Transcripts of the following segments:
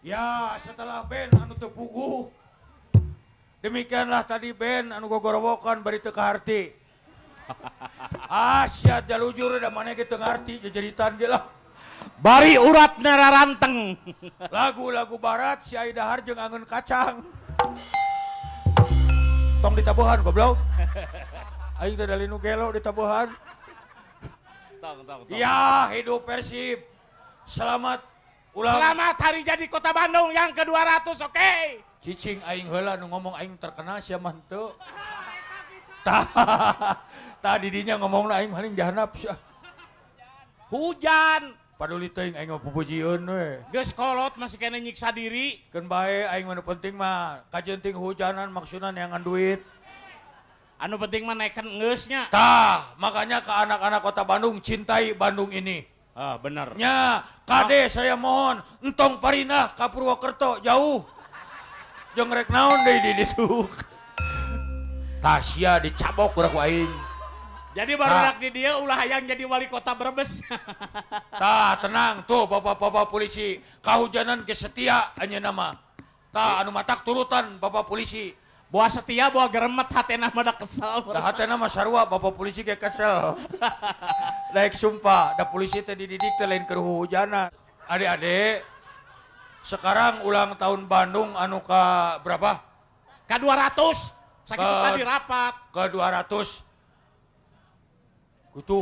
ya setelah band Anu tepugu demikianlah tadi band anu gorowokanyajurti Bar urat Nerah ranteng lagu-lagu barat Sydahharng angen kacang Tom ditabohan Iya hidup pensiib Selamat Ulang. Selamat hari jadi Kota Bandung yang ke-200, oke? Okay? Cicing aing heula nu ngomong aing terkena sia mantu. Tah. Tah didinya ngomong aing paling dihanap sia. Hujan. Paduli teuing aing pupujieun we. Geus kolot masih kena nyiksa diri. Keun bae aing anu penting mah kajenting hujanan maksudna neangan duit anu penting mah naikkan ngeusnya. Tah, makanya ke anak-anak kota Bandung cintai Bandung ini. Ah, benar. Nya, kade ah. saya mohon, entong parinah ka Purwokerto jauh. Jeung rek naon deui di ditu. Tasya dicabok urak Jadi baru nah. di dia ulah hayang jadi wali kota Brebes. Tah, tenang tuh bapak-bapak polisi, kahujanan ke setia hanya nama. Tah anu matak turutan bapak polisi bawa setia, bawa geremet, hatena mada kesel. dah hatena mah sarua, bapak polisi kayak kesel. Naik sumpah, dah polisi tadi dididik telain lain keruh hujanan. Adik-adik, sekarang ulang tahun Bandung anu ke berapa? Ke 200. Sakit tadi rapat. Ke 200. Gitu,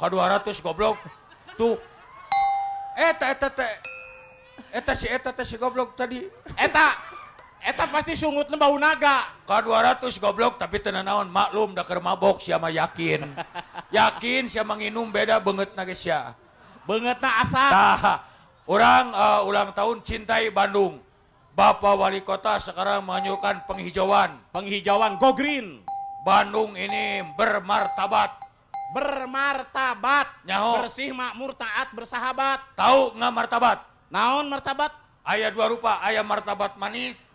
ke 200 goblok. Tuh. Eta, eta, eta. Eta si eta, eta si goblok tadi. Eta, Eta pasti sungut nembah unaga. k 200 goblok tapi tenanawan naon maklum daker kerma mabok siapa yakin. yakin siapa menginum beda benget naga sia. Benget na asal. Orang uh, ulang tahun cintai Bandung. Bapak wali kota sekarang menganjurkan penghijauan. Penghijauan go green. Bandung ini bermartabat. Bermartabat. Nyaho. Bersih makmur taat bersahabat. Tahu nggak martabat? Naon martabat? Ayah dua rupa, ayah martabat manis,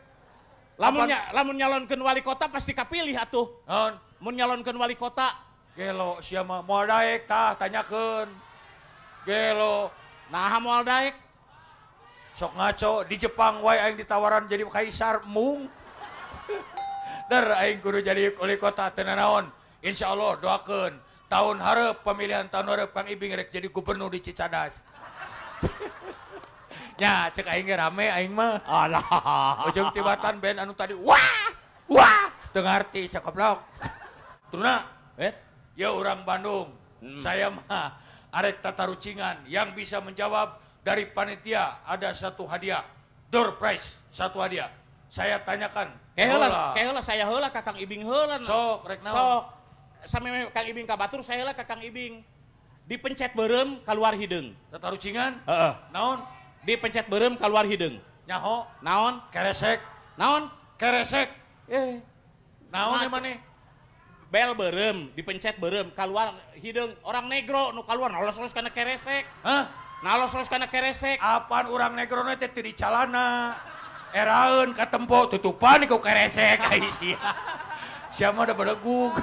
menyalonkan Wallikota pasttika pilih atuh menyalonkan Wallikota sok ngaco di Jepang wa di tawaran jadi Kaisar mu guru jadi Wallikota Tenon Insya Allah doakan tahun ha pemilihan tanpang Ibingrek jadi Gubernur di Cicandas ce rametan anu tadi Wah Wahngerti ya orang Bandung hmm. saya ma ada tata rucingan yang bisa menjawab dari panitia ada satu hadiah doorpri satu hadiah saya tanyakan saya kakang ibing sayalah kakang ibing dipencet barem keluar hidung tata rucingan naon dipencet berem keluar hidung nyaho naon keresek naon keresek eh naon mana bel berem dipencet berem keluar hidung orang negro nu keluar nolos nolos karena keresek Hah? nolos nolos karena keresek apaan orang negro nanti tidak calana eraun katempo tutupan kok keresek kaisia siapa udah beleguk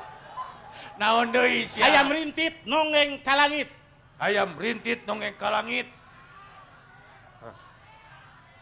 naon deh siapa? ayam rintit nongeng kalangit ayam rintit nongeng kalangit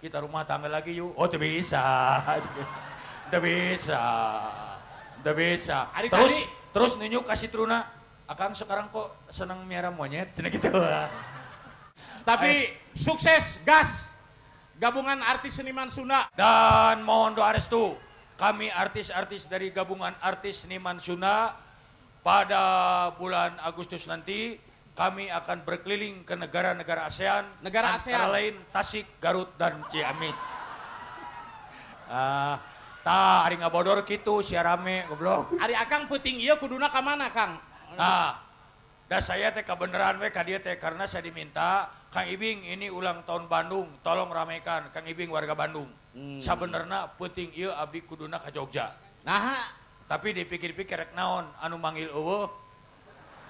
kita rumah tangga lagi yuk. Oh, tidak bisa. Tidak bisa. Tidak bisa. Adik terus adik. terus nunjuk kasih truna. Akang sekarang kok senang miara monyet. Cina gitu. Tapi Ayo. sukses gas gabungan artis seniman Sunda. Dan mohon doa restu kami artis-artis dari gabungan artis seniman Sunda pada bulan Agustus nanti kami akan berkeliling ke negara-negara ASEAN, negara antara lain Tasik, Garut, dan Ciamis. Uh, ta hari ngabodor gitu, sia rame goblok. Hari Akang puting iya kuduna ke mana Kang? Nah, dah saya teh kebenaran we ka teh karena saya diminta Kang Ibing ini ulang tahun Bandung, tolong ramaikan Kang Ibing warga Bandung. Hmm. Sabenerna puting iya abdi kuduna ke Jogja. Nah, tapi dipikir-pikir rek naon anu manggil eueuh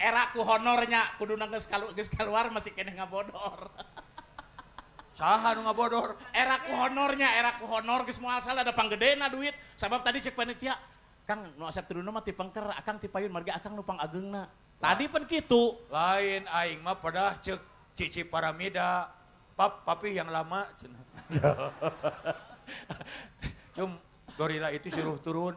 era ku honornya kudu nangis kalau geus keluar masih kena ngabodor saha nu ngabodor era ku honornya era ku honor geus moal salah ada na duit sebab tadi cek panitia kang nu asep tuduna mati tipengker akang tipayun marga akang nu na tadi pun gitu lain aing mah pada cek cici paramida pap papi yang lama cum gorila itu suruh turun